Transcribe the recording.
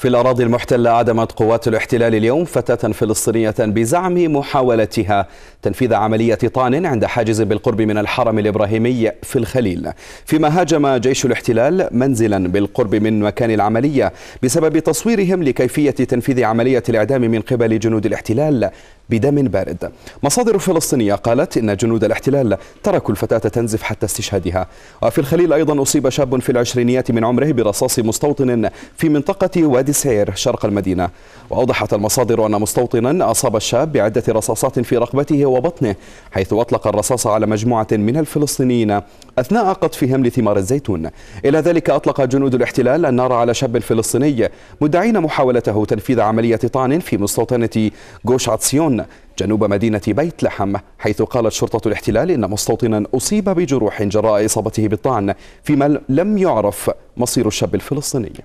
في الأراضي المحتلة عدمت قوات الاحتلال اليوم فتاة فلسطينية بزعم محاولتها تنفيذ عملية طعن عند حاجز بالقرب من الحرم الإبراهيمي في الخليل فيما هاجم جيش الاحتلال منزلا بالقرب من مكان العملية بسبب تصويرهم لكيفية تنفيذ عملية الإعدام من قبل جنود الاحتلال بدم بارد مصادر فلسطينية قالت إن جنود الاحتلال تركوا الفتاة تنزف حتى استشهادها وفي الخليل أيضا أصيب شاب في العشرينيات من عمره برصاص مستوطن في منطقة وادي سعير شرق المدينة وأوضحت المصادر أن مستوطنا أصاب الشاب بعدة رصاصات في رقبته وبطنه حيث أطلق الرصاص على مجموعة من الفلسطينيين أثناء قطفهم لثمار الزيتون إلى ذلك أطلق جنود الاحتلال النار على شاب فلسطيني مدعين محاولته تنفيذ عملية طعن في مستوطنة جوش عطسيون جنوب مدينة بيت لحم حيث قالت شرطة الاحتلال إن مستوطنا أصيب بجروح جراء إصابته بالطعن فيما لم يعرف مصير الشاب الفلسطيني